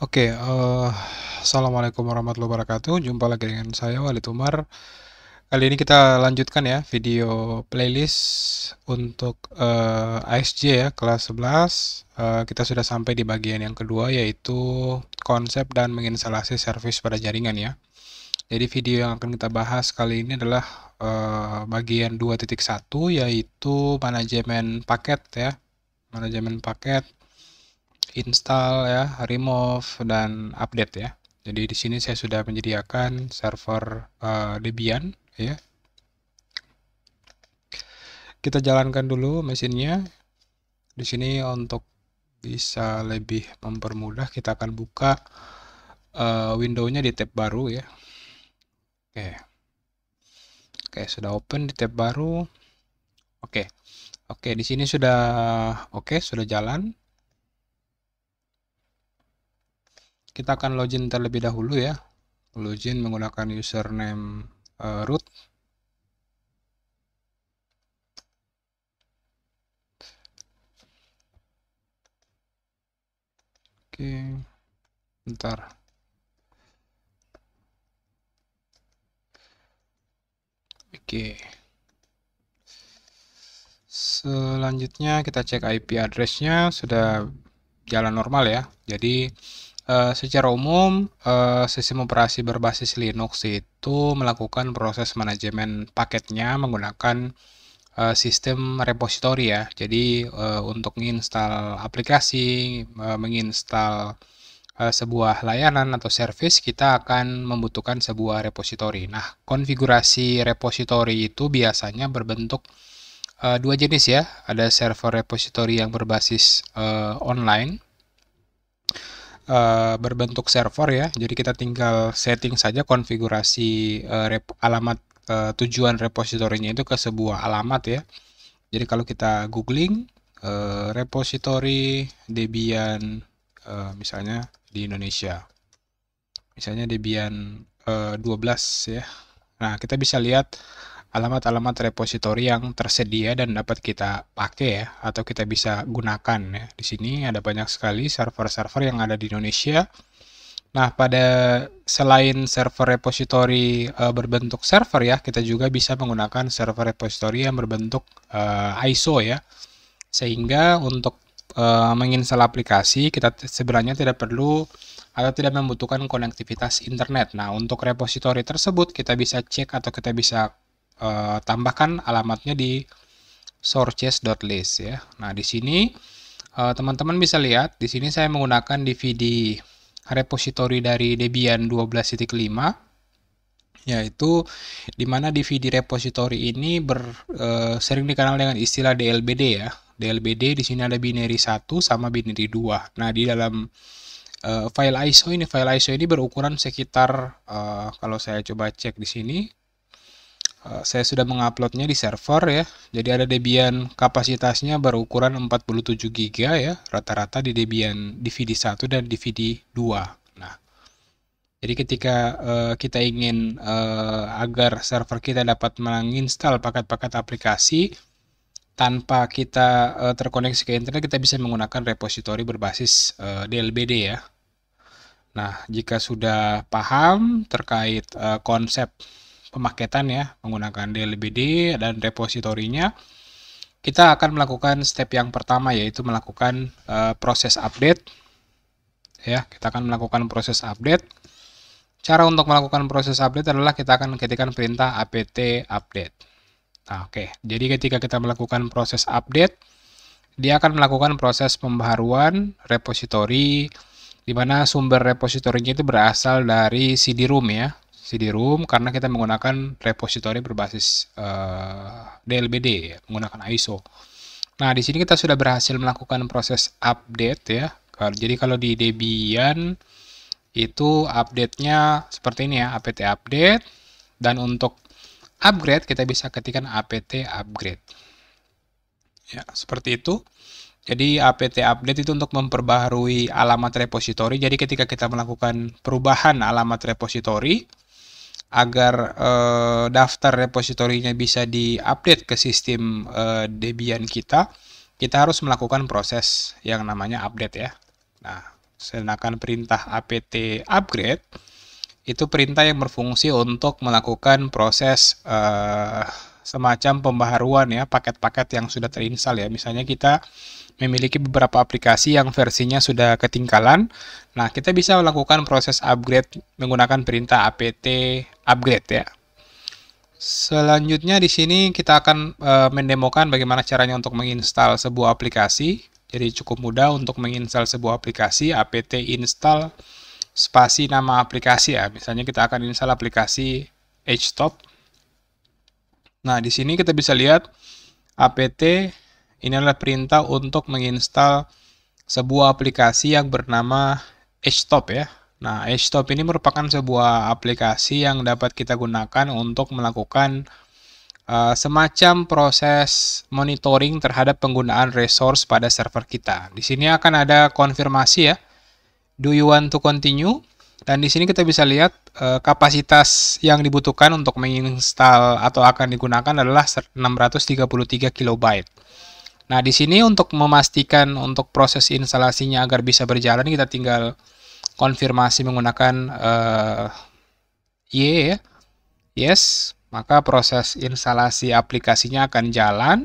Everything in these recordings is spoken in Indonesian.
Oke, okay, uh, eh, Assalamualaikum warahmatullahi wabarakatuh. Jumpa lagi dengan saya Walid Umar. Kali ini kita lanjutkan ya video playlist untuk uh, eh, ASJ ya kelas 11. Uh, eh, kita sudah sampai di bagian yang kedua yaitu konsep dan menginstalasi service pada jaringan ya. Jadi video yang akan kita bahas kali ini adalah uh, bagian 2.1 yaitu manajemen paket ya. Manajemen paket install ya, remove dan update ya. Jadi di sini saya sudah menyediakan server uh, Debian ya. Kita jalankan dulu mesinnya. Di sini untuk bisa lebih mempermudah kita akan buka uh, window-nya di tab baru ya. Oke. Oke, sudah open di tab baru. Oke. Oke, di sini sudah oke, sudah jalan. kita akan login terlebih dahulu ya login menggunakan username uh, root oke bentar oke selanjutnya kita cek IP addressnya sudah jalan normal ya jadi Eh, secara umum, eh, sistem operasi berbasis Linux itu melakukan proses manajemen paketnya menggunakan eh, sistem repository ya. Jadi untuk menginstal aplikasi, menginstal sebuah layanan atau service, kita akan membutuhkan sebuah repository. Nah, konfigurasi repository itu biasanya berbentuk dua jenis ya. Ada server repository yang berbasis online uh, berbentuk server ya. Jadi kita tinggal setting saja konfigurasi uh, alamat uh, tujuan repositorinya itu ke sebuah alamat ya. Jadi kalau kita googling uh, repository Debian uh, misalnya di Indonesia. Misalnya Debian uh, 12 ya. Nah, kita bisa lihat alamat-alamat repository yang tersedia dan dapat kita pakai ya atau kita bisa gunakan ya. Di sini ada banyak sekali server-server yang ada di Indonesia. Nah, pada selain server repository e, eh, berbentuk server ya, kita juga bisa menggunakan server repository yang berbentuk e, eh, ISO ya. Sehingga untuk e, menginstal aplikasi kita sebenarnya tidak perlu atau tidak membutuhkan konektivitas internet. Nah, untuk repository tersebut kita bisa cek atau kita bisa uh, tambahkan alamatnya di sources.list ya. Nah, di sini eh, teman-teman uh, bisa lihat di sini saya menggunakan DVD repository dari Debian 12.5 yaitu di mana DVD repository ini ber, uh, sering dikenal dengan istilah DLBD ya. DLBD di sini ada binary 1 sama binary 2. Nah, di dalam uh, file ISO ini file ISO ini berukuran sekitar uh, kalau saya coba cek di sini Eh, saya sudah menguploadnya di server ya. Jadi ada Debian kapasitasnya berukuran 47 GB ya, rata-rata di Debian DVD 1 dan DVD 2. Nah, jadi ketika uh, kita ingin uh, agar server kita dapat menginstal paket-paket aplikasi tanpa kita uh, terkoneksi ke internet, kita bisa menggunakan repository berbasis uh, DLBD ya. Nah, jika sudah paham terkait uh, konsep pemaketan ya menggunakan DLBD dan repositorinya kita akan melakukan step yang pertama yaitu melakukan uh, proses update ya kita akan melakukan proses update cara untuk melakukan proses update adalah kita akan ketikkan perintah apt update nah, oke okay. jadi ketika kita melakukan proses update dia akan melakukan proses pembaharuan repository di mana sumber repositorinya itu berasal dari CD-ROM ya CD-ROM karena kita menggunakan repository berbasis uh, eh, DLBD, ya, menggunakan ISO. Nah, di sini kita sudah berhasil melakukan proses update ya. Jadi kalau di Debian itu update-nya seperti ini ya, apt update dan untuk upgrade kita bisa ketikkan apt upgrade. Ya, seperti itu. Jadi apt update itu untuk memperbaharui alamat repository. Jadi ketika kita melakukan perubahan alamat repository, agar eh, daftar repositorinya bisa diupdate ke sistem eh, Debian kita, kita harus melakukan proses yang namanya update ya. Nah, sedangkan perintah apt upgrade itu perintah yang berfungsi untuk melakukan proses eh, semacam pembaharuan ya paket-paket yang sudah terinstal ya. Misalnya kita memiliki beberapa aplikasi yang versinya sudah ketinggalan. Nah, kita bisa melakukan proses upgrade menggunakan perintah apt upgrade ya. Selanjutnya di sini kita akan e, mendemokan bagaimana caranya untuk menginstal sebuah aplikasi. Jadi cukup mudah untuk menginstal sebuah aplikasi apt install spasi nama aplikasi ya. Misalnya kita akan install aplikasi HTOP Nah, di sini kita bisa lihat apt ini adalah perintah untuk menginstal sebuah aplikasi yang bernama HTOP ya. Nah, HTOP ini merupakan sebuah aplikasi yang dapat kita gunakan untuk melakukan uh, semacam proses monitoring terhadap penggunaan resource pada server kita. Di sini akan ada konfirmasi ya. Do you want to continue? Dan di sini kita bisa lihat e, kapasitas yang dibutuhkan untuk menginstal atau akan digunakan adalah 633 kilobyte. Nah, di sini untuk memastikan untuk proses instalasinya agar bisa berjalan kita tinggal konfirmasi menggunakan e, Y ya. Yes, maka proses instalasi aplikasinya akan jalan.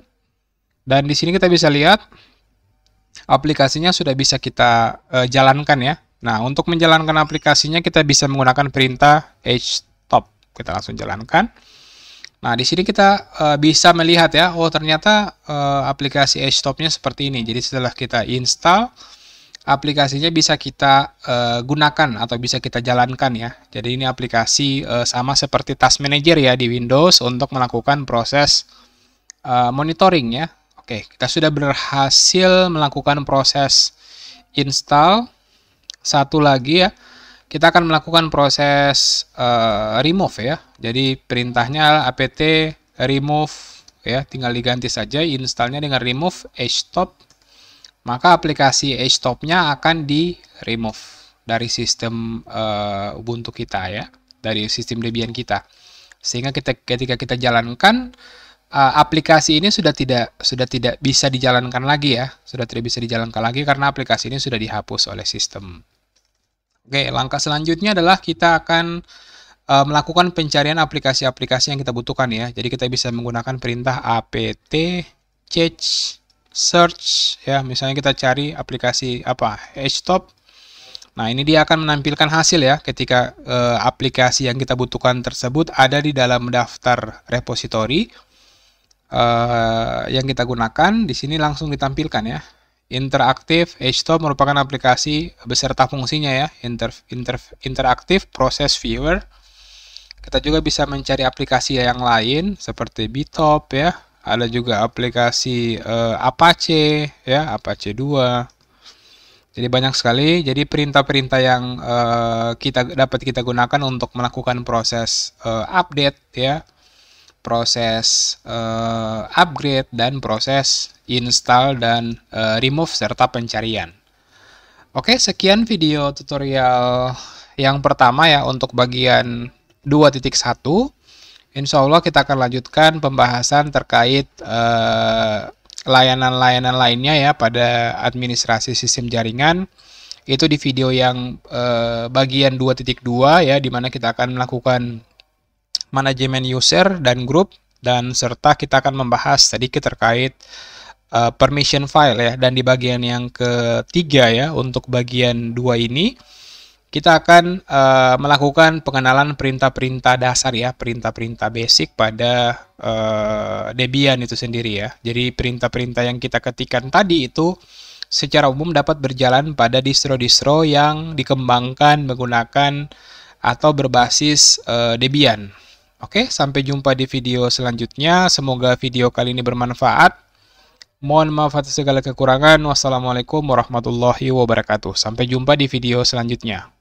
Dan di sini kita bisa lihat aplikasinya sudah bisa kita e, jalankan ya. Nah, untuk menjalankan aplikasinya kita bisa menggunakan perintah htop. Kita langsung jalankan. Nah, di sini kita uh, bisa melihat ya, oh ternyata uh, aplikasi htop-nya seperti ini. Jadi setelah kita install, aplikasinya bisa kita uh, gunakan atau bisa kita jalankan ya. Jadi ini aplikasi uh, sama seperti Task Manager ya di Windows untuk melakukan proses uh, monitoring ya. Oke, kita sudah berhasil melakukan proses install satu lagi ya, kita akan melakukan proses uh, remove ya. Jadi perintahnya apt remove ya, tinggal diganti saja installnya dengan remove top maka aplikasi htopnya akan di remove dari sistem uh, Ubuntu kita ya, dari sistem Debian kita. Sehingga kita ketika kita jalankan uh, aplikasi ini sudah tidak sudah tidak bisa dijalankan lagi ya, sudah tidak bisa dijalankan lagi karena aplikasi ini sudah dihapus oleh sistem. Oke, langkah selanjutnya adalah kita akan eh, melakukan pencarian aplikasi-aplikasi yang kita butuhkan ya. Jadi kita bisa menggunakan perintah apt search search ya. Misalnya kita cari aplikasi apa? Htop. Nah, ini dia akan menampilkan hasil ya ketika e, aplikasi yang kita butuhkan tersebut ada di dalam daftar repository e, yang kita gunakan. Di sini langsung ditampilkan ya. Interaktif HTOP merupakan aplikasi beserta fungsinya ya, inter, inter, interaktif proses viewer. Kita juga bisa mencari aplikasi yang lain seperti Bitop ya, ada juga aplikasi eh, Apache ya, Apache 2. Jadi banyak sekali. Jadi perintah-perintah yang uh, kita dapat kita gunakan untuk melakukan proses uh, update ya, proses uh, upgrade dan proses install dan uh, remove serta pencarian. Oke, sekian video tutorial yang pertama ya untuk bagian 2.1. Insya Allah kita akan lanjutkan pembahasan terkait eh, layanan-layanan uh, lainnya ya pada administrasi sistem jaringan. Itu di video yang uh, bagian 2.2 ya, di mana kita akan melakukan manajemen user dan grup dan serta kita akan membahas sedikit terkait Eh, permission file ya dan di bagian yang ketiga ya untuk bagian dua ini kita akan uh, melakukan pengenalan perintah-perintah dasar ya, perintah-perintah basic pada uh, Debian itu sendiri ya. Jadi perintah-perintah yang kita ketikkan tadi itu secara umum dapat berjalan pada distro-distro yang dikembangkan menggunakan atau berbasis uh, Debian. Oke, sampai jumpa di video selanjutnya. Semoga video kali ini bermanfaat. Mohon maaf atas segala kekurangan. Wassalamualaikum warahmatullahi wabarakatuh. Sampai jumpa di video selanjutnya.